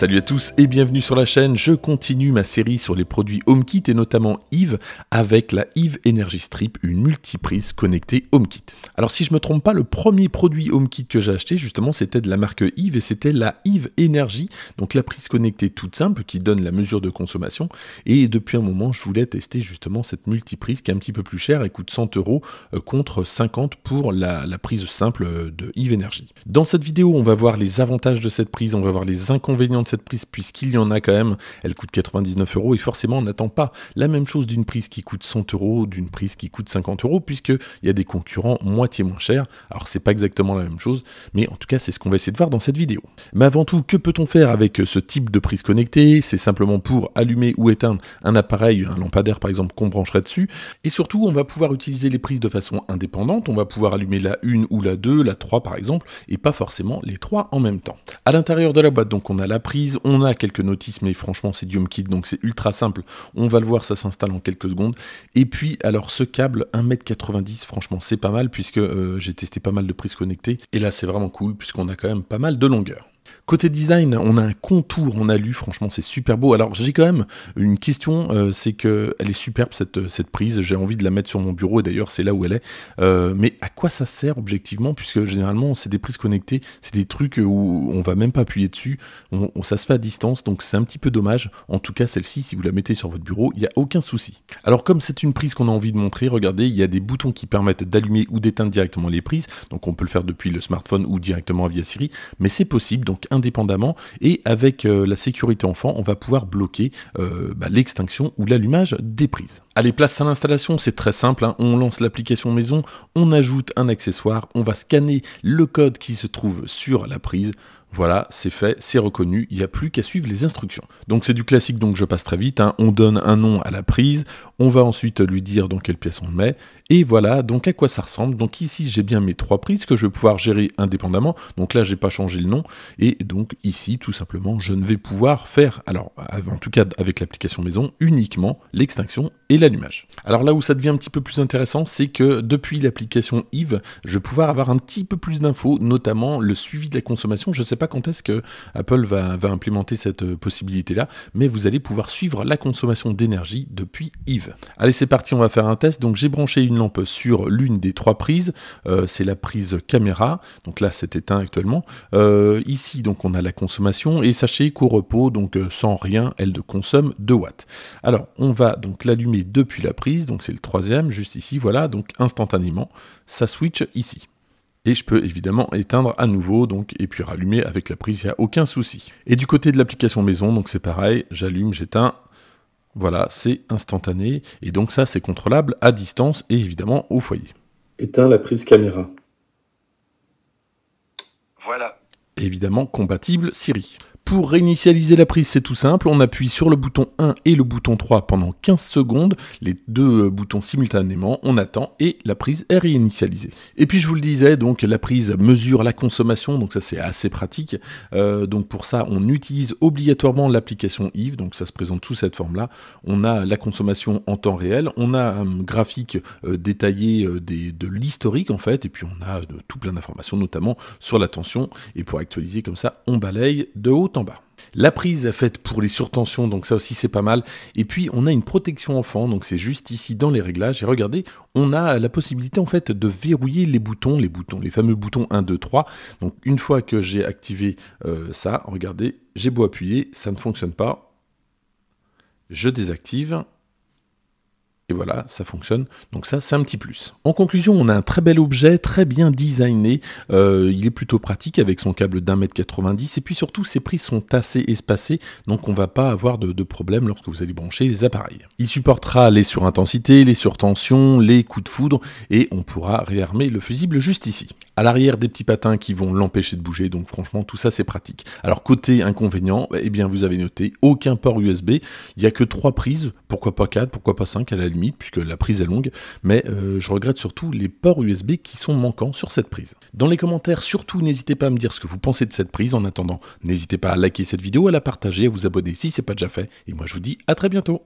Salut à tous et bienvenue sur la chaîne. Je continue ma série sur les produits HomeKit et notamment Eve avec la Yves Energy Strip, une multiprise connectée HomeKit. Alors si je me trompe pas, le premier produit HomeKit que j'ai acheté justement c'était de la marque Eve et c'était la Eve Energy, donc la prise connectée toute simple qui donne la mesure de consommation. Et depuis un moment, je voulais tester justement cette multiprise qui est un petit peu plus chère et coûte 100 euros euh, contre 50 pour la, prise simple de Eve Energy. Dans cette vidéo, on va voir les avantages de cette prise, on va voir les inconvénients cette prise, puisqu'il y en a quand même, elle coûte 99 euros, et forcément on n'attend pas la même chose d'une prise qui coûte 100 euros, d'une prise qui coûte 50 euros, puisqu'il y a des concurrents moitié moins chers. Alors c'est pas exactement la même chose, mais en tout cas c'est ce qu'on va essayer de voir dans cette vidéo. Mais avant tout, que peut-on faire avec ce type de prise connectée C'est simplement pour allumer ou éteindre un appareil, un lampadaire par exemple, qu'on brancherait dessus. Et surtout, on va pouvoir utiliser les prises de façon indépendante, on va pouvoir allumer la une ou la 2, la 3 par exemple, et pas forcément les trois en même temps. À l'intérieur de la boîte, donc on a la prise on a quelques notices, mais franchement, c'est du Kit, donc c'est ultra simple. On va le voir, ça s'installe en quelques secondes. Et puis, alors, ce câble, 1m90, franchement, c'est pas mal, puisque euh, j'ai testé pas mal de prises connectées. Et là, c'est vraiment cool, puisqu'on a quand même pas mal de longueur. Côté design, on a un contour, en alu franchement, c'est super beau. Alors, j'ai quand même une question, euh, c'est que elle est superbe euh, cette, prise. J'ai envie de la mettre sur mon bureau et d'ailleurs, c'est là où elle est. Euh, mais à quoi ça sert objectivement Puisque généralement, c'est des prises connectées, c'est des trucs où on va même pas appuyer dessus. On, ça se fait à distance, donc c'est un petit peu dommage. En tout cas, celle-ci, si vous la mettez sur votre bureau, il n'y a aucun souci. Alors, comme c'est une prise qu'on a envie de montrer, regardez, il y a des boutons qui permettent d'allumer ou d'éteindre directement les prises. Donc, on peut le faire depuis le smartphone ou directement via Siri, mais c'est possible. Donc, un indépendamment et avec euh, la sécurité enfant, on va pouvoir bloquer euh, bah, l'extinction ou l'allumage des prises. Allez, place à l'installation, c'est très simple, hein. on lance l'application maison, on ajoute un accessoire, on va scanner le code qui se trouve sur la prise, voilà, c'est fait, c'est reconnu, il n'y a plus qu'à suivre les instructions. Donc c'est du classique, donc je passe très vite, hein. on donne un nom à la prise, on va ensuite lui dire dans quelle pièce on le met, et voilà donc à quoi ça ressemble. Donc ici j'ai bien mes trois prises que je vais pouvoir gérer indépendamment, donc là j'ai pas changé le nom, et donc ici tout simplement je ne vais pouvoir faire, alors en tout cas avec l'application maison, uniquement l'extinction et l'allumage. Alors là où ça devient un petit peu plus intéressant, c'est que depuis l'application Yves, je vais pouvoir avoir un petit peu plus d'infos, notamment le suivi de la consommation, je sais pas quand est-ce que Apple va, implémenter cette euh, possibilité-là, mais vous allez pouvoir suivre la consommation d'énergie depuis Yves. Allez, c'est parti, on va faire un test. Donc j'ai branché une lampe sur l'une des trois prises. Euh, c'est la prise caméra. Donc là, c'est éteint actuellement. Euh, ici, donc on a la consommation. Et sachez qu'au repos, donc sans rien, elle consomme 2 watts. Alors, on va donc l'allumer depuis la prise. Donc c'est le troisième, juste ici. Voilà, donc instantanément, ça switch ici et je peux évidemment éteindre à nouveau donc et puis rallumer avec la prise, il n'y a aucun souci. Et du côté de l'application maison, donc c'est pareil, j'allume, j'éteins, voilà, c'est instantané et donc ça c'est contrôlable à distance et évidemment au foyer. Éteins la prise caméra. Voilà. Évidemment compatible Siri. Pour réinitialiser la prise, c'est tout simple, on appuie sur le bouton 1 et le bouton 3 pendant 15 secondes, les deux euh, boutons simultanément, on attend et la prise est réinitialisée. Et puis je vous le disais, donc la prise mesure la consommation, donc ça c'est assez pratique. Euh, donc pour ça, on utilise obligatoirement l'application Yves, donc ça se présente sous cette forme-là. On a la consommation en temps réel, on a un graphique euh, détaillé des, de l'historique en fait, et puis on a tout plein d'informations, notamment sur la tension. Et pour actualiser comme ça, on balaye de haut en bas. La prise est faite pour les surtensions, donc ça aussi c'est pas mal. Et puis on a une protection enfant, donc c'est juste ici dans les réglages. Et regardez, on a la possibilité en fait de verrouiller les boutons, les boutons, les fameux boutons 1, 2, 3. Donc une fois que j'ai activé euh, ça, regardez, j'ai beau appuyer, ça ne fonctionne pas. Je désactive. Et voilà, ça fonctionne. Donc ça, c'est un petit plus. En conclusion, on a un très bel objet, très bien designé. Euh, il est plutôt pratique avec son câble d'un m. 90. Et puis surtout, ses prises sont assez espacées, donc on ne va pas avoir de, problème lorsque vous allez brancher les appareils. Il supportera les surintensités, les surtensions, les coups de foudre, et on pourra réarmer le fusible juste ici. À l'arrière, des petits patins qui vont l'empêcher de bouger, donc franchement, tout ça, c'est pratique. Alors côté inconvénient, eh bien, vous avez noté, aucun port USB, il n'y a que trois prises, pourquoi pas 4, pourquoi pas 5 à la limite, puisque la prise est longue, mais euh, je regrette surtout les ports USB qui sont manquants sur cette prise. Dans les commentaires, surtout n'hésitez pas à me dire ce que vous pensez de cette prise. En attendant, n'hésitez pas à liker cette vidéo, à la partager, à vous abonner si ce n'est pas déjà fait, et moi je vous dis à très bientôt